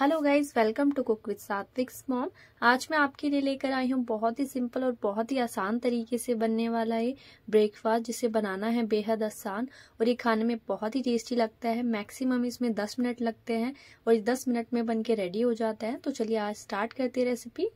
hello guys welcome to cook with Satvik's mom आज मैं आपके लिए लेकर आई हूँ बहुत ही सिंपल और बहुत ही आसान तरीके से बनने वाला ये ब्रेकफास्ट जिसे बनाना है बेहद आसान और ये खाने में बहुत ही टेस्टी लगता है मैक्सिमम इसमें 10 मिनट लगते हैं और 10 मिनट में बन के रेडी हो जाता है तो चलिए आज स्टार्ट करते रेसिपी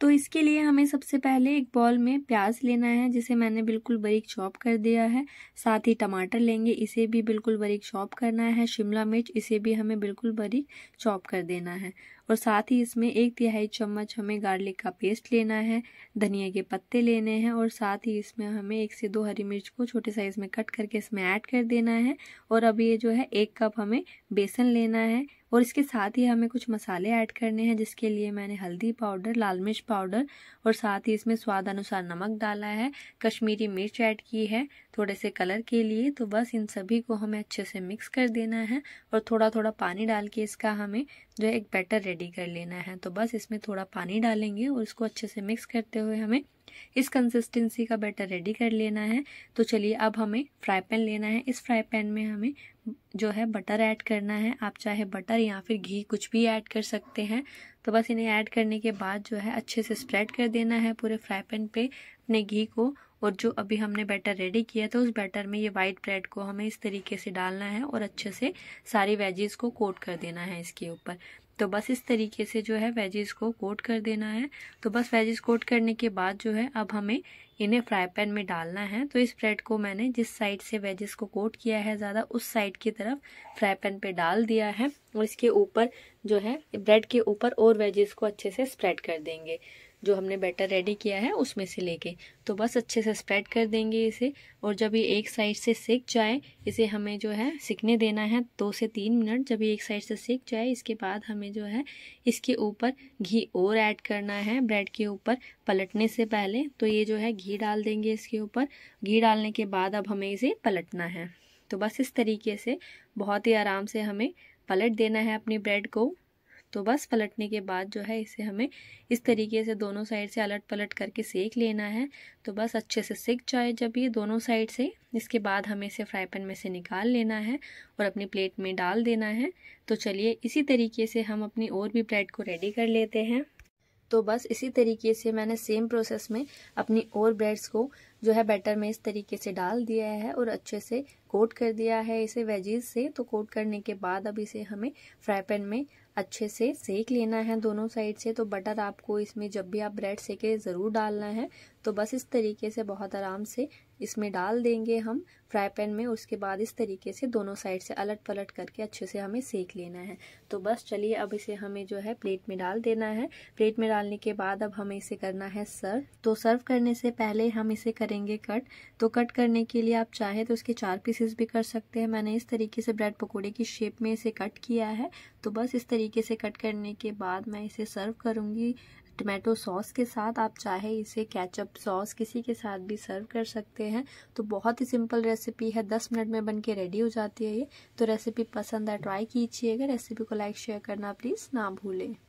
तो इसके लिए हमें सबसे पहले एक बॉल में प्याज लेना है जिसे मैंने बिल्कुल बारीक चॉप कर दिया है साथ ही टमाटर लेंगे इसे भी बिल्कुल बारीक चॉप करना है शिमला मिर्च इसे भी हमें बिल्कुल बारीक चॉप कर देना है और साथ ही इसमें एक तिहाई चम्मच हमें गार्लिक का पेस्ट लेना है धनिया के पत्ते लेने हैं और साथ ही इसमें हमें एक से दो हरी मिर्च को छोटे साइज़ में कट करके इसमें ऐड कर देना है और अब ये जो है एक कप हमें बेसन लेना है और इसके साथ ही हमें कुछ मसाले ऐड करने हैं जिसके लिए मैंने हल्दी पाउडर लाल मिर्च पाउडर और साथ ही इसमें स्वाद अनुसार नमक डाला है कश्मीरी मिर्च ऐड की है थोड़े से कलर के लिए तो बस इन सभी को हमें अच्छे से मिक्स कर देना है और थोड़ा थोड़ा पानी डाल के इसका हमें जो है एक बैटर रेडी कर लेना है तो बस इसमें थोड़ा पानी डालेंगे और इसको अच्छे से मिक्स करते हुए हमें इस कंसिस्टेंसी का बैटर रेडी कर लेना है तो चलिए अब हमें फ्राई पैन लेना है इस फ्राई पैन में हमें जो है बटर ऐड करना है आप चाहे बटर या फिर घी कुछ भी ऐड कर सकते हैं तो बस इन्हें ऐड करने के बाद जो है अच्छे से स्प्रेड कर देना है पूरे फ्राई पैन पे अपने घी को और जो अभी हमने बैटर रेडी किया था उस बैटर में ये वाइट ब्रेड को हमें इस तरीके से डालना है और अच्छे से सारी वेजीज को कोट कर देना है इसके ऊपर तो बस इस तरीके से जो है वेजेस को कोट कर देना है तो बस वेजेस कोट करने के बाद जो है अब हमें इन्हें फ्राई पैन में डालना है तो इस ब्रेड को मैंने जिस साइड से वेजेस को कोट किया है ज़्यादा उस साइड की तरफ फ्राई पैन पे डाल दिया है और इसके ऊपर जो है ब्रेड के ऊपर और वेजेस को अच्छे से स्प्रेड कर देंगे जो हमने बैटर रेडी किया है उसमें से लेके तो बस अच्छे से स्प्रेड कर देंगे इसे और जब ये एक साइड से सेक जाए इसे हमें जो है सिकने देना है दो से तीन मिनट जब ये एक साइड से सेक जाए इसके बाद हमें जो है इसके ऊपर घी और ऐड करना है ब्रेड के ऊपर पलटने से पहले तो ये जो है घी डाल देंगे इसके ऊपर घी डालने के बाद अब हमें इसे पलटना है तो बस इस तरीके से बहुत ही आराम से हमें पलट देना है अपनी ब्रेड को तो बस पलटने के बाद जो है इसे हमें इस तरीके से दोनों साइड से अलट पलट करके सेक लेना है तो बस अच्छे से सेक जाए जब ये दोनों साइड से इसके बाद हमें इसे फ्राई पैन में से निकाल लेना है और अपनी प्लेट में डाल देना है तो चलिए इसी तरीके से हम अपनी और भी ब्रेड को रेडी कर लेते हैं तो बस इसी तरीके से मैंने सेम प्रोसेस में अपनी और ब्रेड्स को जो है बैटर में इस तरीके से डाल दिया है और अच्छे से कोट कर दिया है इसे वेजीज से तो कोट करने के बाद अब इसे हमें फ्राई पैन में अच्छे से सेक लेना है दोनों साइड से तो बटर आपको इसमें जब भी आप ब्रेड सेके ज़रूर डालना है तो बस इस तरीके से बहुत आराम से इसमें डाल देंगे हम फ्राई पैन में उसके बाद इस तरीके से दोनों साइड से अलट पलट करके अच्छे से हमें सेक लेना है तो बस चलिए अब इसे हमें जो है प्लेट में डाल देना है प्लेट में डालने के बाद अब हमें इसे करना है सर्व तो सर्व करने से पहले हम इसे करेंगे कट तो कट करने के लिए आप चाहे तो इसके चार पीसेस भी कर सकते हैं मैंने इस तरीके से ब्रेड पकौड़े की शेप में इसे कट किया है तो बस इस तरीके से कट करने के बाद मैं इसे सर्व करूँगी टमाटो सॉस के साथ आप चाहे इसे कैचअप सॉस किसी के साथ भी सर्व कर सकते हैं तो बहुत ही सिंपल रेसिपी है दस मिनट में बन के रेडी हो जाती है ये तो रेसिपी पसंद है ट्राई कीजिएगा रेसिपी को लाइक शेयर करना प्लीज़ ना भूलें